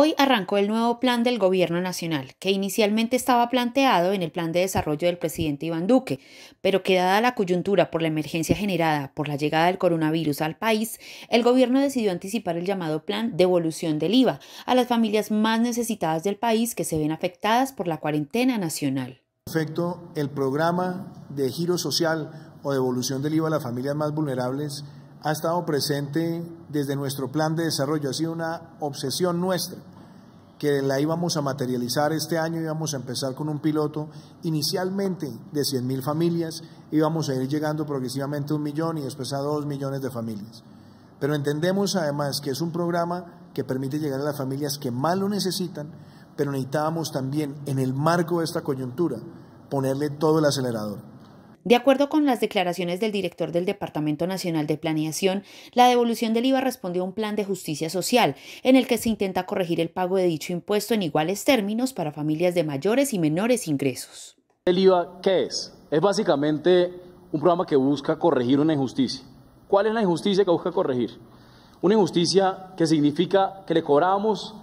Hoy arrancó el nuevo plan del Gobierno Nacional, que inicialmente estaba planteado en el plan de desarrollo del presidente Iván Duque, pero que dada la coyuntura por la emergencia generada por la llegada del coronavirus al país, el Gobierno decidió anticipar el llamado plan de evolución del IVA a las familias más necesitadas del país que se ven afectadas por la cuarentena nacional. Efecto, el programa de giro social o devolución del IVA a las familias más vulnerables ha estado presente desde nuestro plan de desarrollo, ha sido una obsesión nuestra que la íbamos a materializar este año, íbamos a empezar con un piloto inicialmente de 100.000 familias, íbamos a ir llegando progresivamente a un millón y después a dos millones de familias. Pero entendemos además que es un programa que permite llegar a las familias que más lo necesitan, pero necesitábamos también en el marco de esta coyuntura ponerle todo el acelerador. De acuerdo con las declaraciones del director del Departamento Nacional de Planeación, la devolución del IVA responde a un plan de justicia social en el que se intenta corregir el pago de dicho impuesto en iguales términos para familias de mayores y menores ingresos. ¿El IVA qué es? Es básicamente un programa que busca corregir una injusticia. ¿Cuál es la injusticia que busca corregir? Una injusticia que significa que le cobramos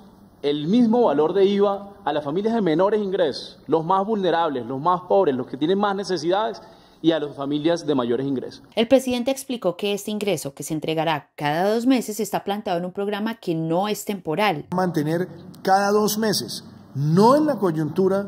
el mismo valor de IVA a las familias de menores ingresos, los más vulnerables, los más pobres, los que tienen más necesidades y a las familias de mayores ingresos. El presidente explicó que este ingreso que se entregará cada dos meses está plantado en un programa que no es temporal. Mantener cada dos meses, no en la coyuntura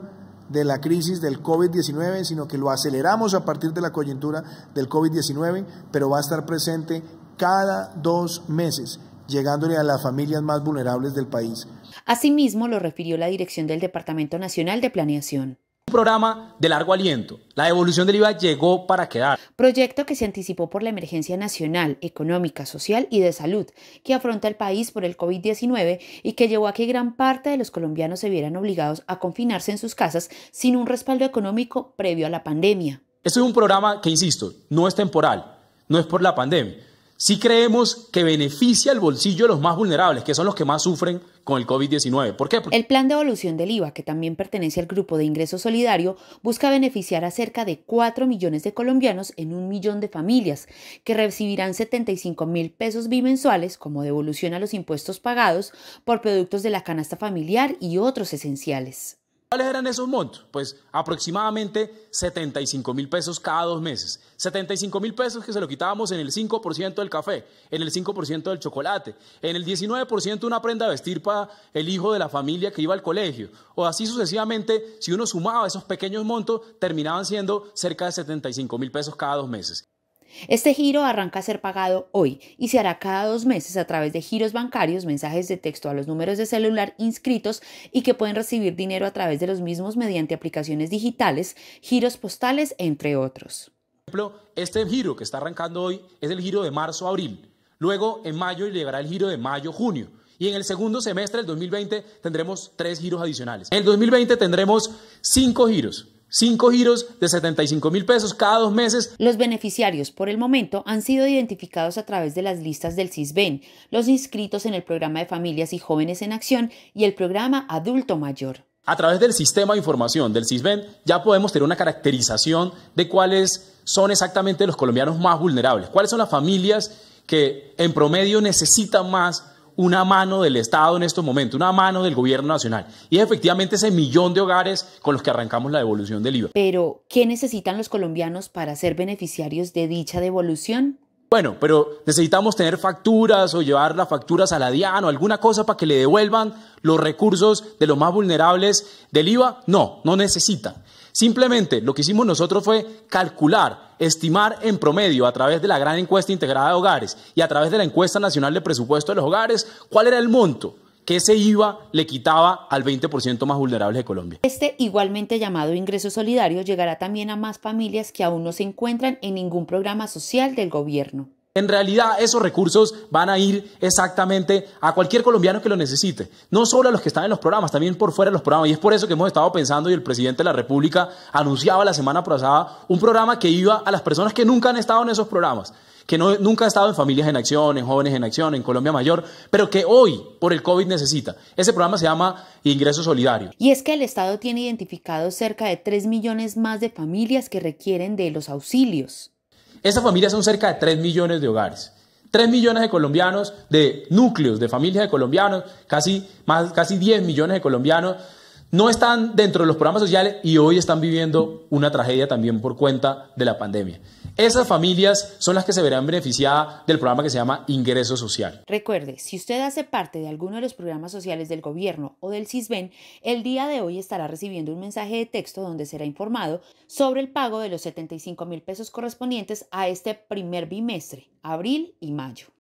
de la crisis del COVID-19, sino que lo aceleramos a partir de la coyuntura del COVID-19, pero va a estar presente cada dos meses llegándole a las familias más vulnerables del país. Asimismo, lo refirió la dirección del Departamento Nacional de Planeación. Un programa de largo aliento. La devolución del IVA llegó para quedar. Proyecto que se anticipó por la emergencia nacional, económica, social y de salud que afronta el país por el COVID-19 y que llevó a que gran parte de los colombianos se vieran obligados a confinarse en sus casas sin un respaldo económico previo a la pandemia. Este es un programa que, insisto, no es temporal, no es por la pandemia si creemos que beneficia el bolsillo de los más vulnerables, que son los que más sufren con el COVID-19. ¿Por qué? El plan de evolución del IVA, que también pertenece al grupo de ingreso solidario, busca beneficiar a cerca de 4 millones de colombianos en un millón de familias, que recibirán 75 mil pesos bimensuales como devolución a los impuestos pagados por productos de la canasta familiar y otros esenciales. ¿Cuáles eran esos montos? Pues aproximadamente 75 mil pesos cada dos meses. 75 mil pesos que se lo quitábamos en el 5% del café, en el 5% del chocolate, en el 19% una prenda a vestir para el hijo de la familia que iba al colegio. O así sucesivamente, si uno sumaba esos pequeños montos, terminaban siendo cerca de 75 mil pesos cada dos meses. Este giro arranca a ser pagado hoy y se hará cada dos meses a través de giros bancarios, mensajes de texto a los números de celular inscritos y que pueden recibir dinero a través de los mismos mediante aplicaciones digitales, giros postales, entre otros. Por ejemplo, este giro que está arrancando hoy es el giro de marzo-abril. Luego, en mayo, llegará el giro de mayo-junio. Y en el segundo semestre del 2020 tendremos tres giros adicionales. En el 2020 tendremos cinco giros. Cinco giros de 75 mil pesos cada dos meses. Los beneficiarios por el momento han sido identificados a través de las listas del CISBEN, los inscritos en el programa de familias y jóvenes en acción y el programa adulto mayor. A través del sistema de información del CISBEN ya podemos tener una caracterización de cuáles son exactamente los colombianos más vulnerables, cuáles son las familias que en promedio necesitan más una mano del Estado en estos momentos, una mano del gobierno nacional. Y es efectivamente ese millón de hogares con los que arrancamos la devolución del IVA. Pero, ¿qué necesitan los colombianos para ser beneficiarios de dicha devolución? Bueno, pero necesitamos tener facturas o llevar las facturas a la DIAN o alguna cosa para que le devuelvan los recursos de los más vulnerables del IVA. No, no necesitan. Simplemente lo que hicimos nosotros fue calcular, estimar en promedio a través de la gran encuesta integrada de hogares y a través de la encuesta nacional de presupuesto de los hogares cuál era el monto que ese IVA le quitaba al 20% más vulnerable de Colombia. Este igualmente llamado ingreso solidario llegará también a más familias que aún no se encuentran en ningún programa social del gobierno. En realidad esos recursos van a ir exactamente a cualquier colombiano que lo necesite, no solo a los que están en los programas, también por fuera de los programas. Y es por eso que hemos estado pensando y el presidente de la República anunciaba la semana pasada un programa que iba a las personas que nunca han estado en esos programas que nunca han estado en Familias en Acción, en Jóvenes en Acción, en Colombia Mayor, pero que hoy por el COVID necesita. Ese programa se llama Ingreso Solidario. Y es que el Estado tiene identificado cerca de 3 millones más de familias que requieren de los auxilios. Esas familias son cerca de 3 millones de hogares. 3 millones de colombianos, de núcleos, de familias de colombianos, casi, más, 10 millones de colombianos no están dentro de los programas sociales y hoy están viviendo una tragedia también por cuenta de la pandemia. Esas familias son las que se verán beneficiadas del programa que se llama Ingreso Social. Recuerde, si usted hace parte de alguno de los programas sociales del gobierno o del CISBEN, el día de hoy estará recibiendo un mensaje de texto donde será informado sobre el pago de los 75 mil pesos correspondientes a este primer bimestre, abril y mayo.